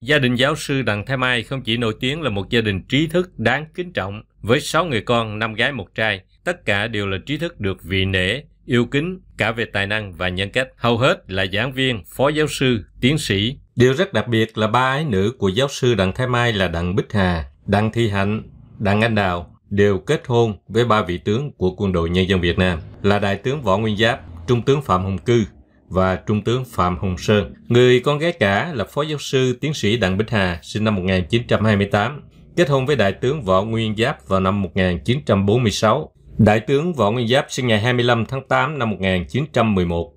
Gia đình giáo sư Đặng Thái Mai không chỉ nổi tiếng là một gia đình trí thức đáng kính trọng, với 6 người con, 5 gái một trai, tất cả đều là trí thức được vị nể, yêu kính cả về tài năng và nhân cách. Hầu hết là giảng viên, phó giáo sư, tiến sĩ. Điều rất đặc biệt là ba ái nữ của giáo sư Đặng Thái Mai là Đặng Bích Hà, Đặng Thi Hạnh, Đặng Anh Đào đều kết hôn với ba vị tướng của quân đội nhân dân Việt Nam là Đại tướng Võ Nguyên Giáp, Trung tướng Phạm Hồng Cư và Trung tướng Phạm Hồng Sơn. Người con gái cả là Phó Giáo sư Tiến sĩ Đặng Bích Hà, sinh năm 1928, kết hôn với Đại tướng Võ Nguyên Giáp vào năm 1946. Đại tướng Võ Nguyên Giáp sinh ngày 25 tháng 8 năm 1911,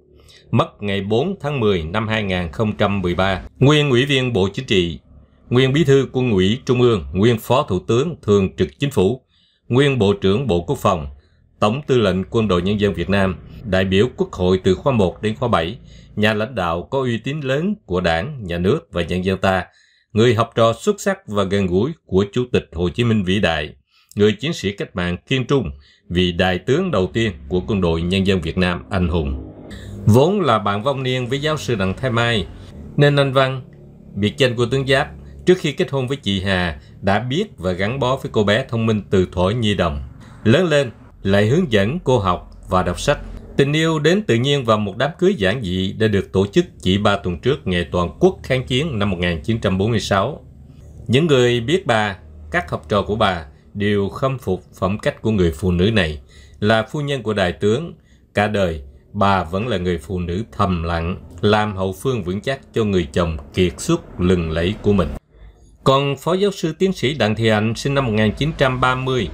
mất ngày 4 tháng 10 năm 2013. Nguyên Ủy viên Bộ Chính trị, Nguyên Bí thư Quân ủy Trung ương, Nguyên Phó Thủ tướng Thường trực Chính phủ, Nguyên Bộ trưởng Bộ Quốc phòng, Tổng tư lệnh Quân đội Nhân dân Việt Nam, đại biểu Quốc hội từ khóa 1 đến khóa 7, nhà lãnh đạo có uy tín lớn của đảng, nhà nước và nhân dân ta, người học trò xuất sắc và gần gũi của Chủ tịch Hồ Chí Minh vĩ đại, người chiến sĩ cách mạng kiên trung, vị đại tướng đầu tiên của quân đội nhân dân Việt Nam anh hùng. Vốn là bạn vong niên với giáo sư Đặng Thái Mai, nên anh Văn, biệt danh của tướng Giáp, trước khi kết hôn với chị Hà đã biết và gắn bó với cô bé thông minh từ thuở nhi đồng. Lớn lên, lại hướng dẫn cô học và đọc sách. Tình yêu đến tự nhiên và một đám cưới giản dị đã được tổ chức chỉ 3 tuần trước ngày toàn quốc kháng chiến năm 1946. Những người biết bà, các học trò của bà đều khâm phục phẩm cách của người phụ nữ này. Là phu nhân của đại tướng, cả đời bà vẫn là người phụ nữ thầm lặng, làm hậu phương vững chắc cho người chồng kiệt xuất lừng lẫy của mình. Còn Phó Giáo sư Tiến sĩ Đặng Thị Hạnh sinh năm 1930,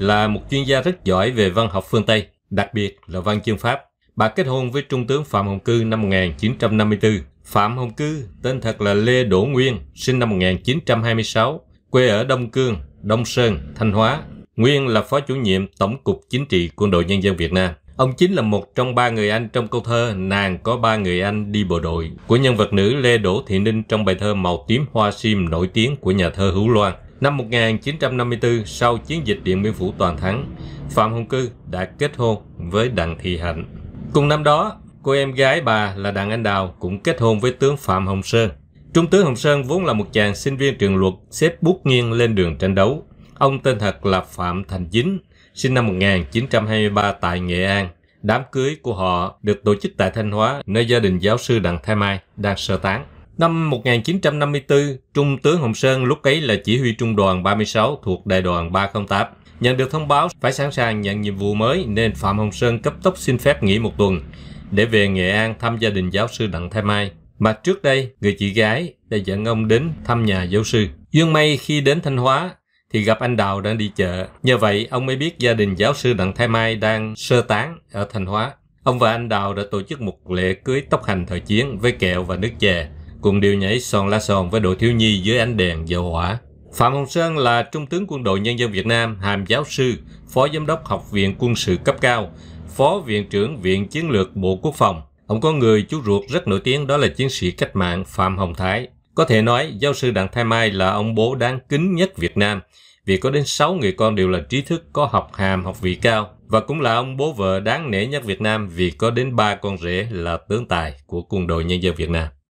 là một chuyên gia rất giỏi về văn học phương Tây, đặc biệt là văn chương Pháp. Bà kết hôn với Trung tướng Phạm Hồng Cư năm 1954. Phạm Hồng Cư, tên thật là Lê Đỗ Nguyên, sinh năm 1926, quê ở Đông Cương, Đông Sơn, Thanh Hóa. Nguyên là phó chủ nhiệm Tổng cục Chính trị Quân đội Nhân dân Việt Nam. Ông chính là một trong ba người anh trong câu thơ Nàng có ba người anh đi bộ đội của nhân vật nữ Lê Đỗ Thị Ninh trong bài thơ Màu tím hoa sim nổi tiếng của nhà thơ Hữu Loan. Năm 1954, sau chiến dịch Điện Biên Phủ toàn thắng, Phạm Hồng Cư đã kết hôn với Đặng Thị Hạnh. Cùng năm đó, cô em gái bà là Đặng Anh Đào cũng kết hôn với tướng Phạm Hồng Sơn. Trung tướng Hồng Sơn vốn là một chàng sinh viên trường luật xếp bút nghiêng lên đường tranh đấu. Ông tên thật là Phạm Thành Dính, sinh năm 1923 tại Nghệ An. Đám cưới của họ được tổ chức tại Thanh Hóa, nơi gia đình giáo sư Đặng Thái Mai đang sơ tán. Năm 1954, Trung tướng Hồng Sơn lúc ấy là chỉ huy trung đoàn 36 thuộc đại đoàn 308. Nhận được thông báo phải sẵn sàng nhận nhiệm vụ mới nên Phạm Hồng Sơn cấp tốc xin phép nghỉ một tuần để về Nghệ An thăm gia đình giáo sư Đặng Thái Mai. Mà trước đây, người chị gái đã dẫn ông đến thăm nhà giáo sư. Dương May khi đến Thanh Hóa thì gặp anh Đào đang đi chợ. Nhờ vậy, ông mới biết gia đình giáo sư Đặng Thái Mai đang sơ tán ở Thanh Hóa. Ông và anh Đào đã tổ chức một lễ cưới tóc hành thời chiến với kẹo và nước chè cùng điệu nhảy sòn la sòn với đội thiếu nhi dưới ánh đèn dầu hỏa. Phạm Hồng Sơn là Trung tướng Quân đội Nhân dân Việt Nam, hàm giáo sư, Phó Giám đốc Học viện Quân sự cấp cao, Phó Viện trưởng Viện Chiến lược Bộ Quốc phòng. Ông có người chú ruột rất nổi tiếng đó là chiến sĩ cách mạng Phạm Hồng Thái. Có thể nói, giáo sư Đặng Thái Mai là ông bố đáng kính nhất Việt Nam vì có đến 6 người con đều là trí thức có học hàm học vị cao và cũng là ông bố vợ đáng nể nhất Việt Nam vì có đến ba con rể là tướng tài của quân đội nhân dân Việt Nam.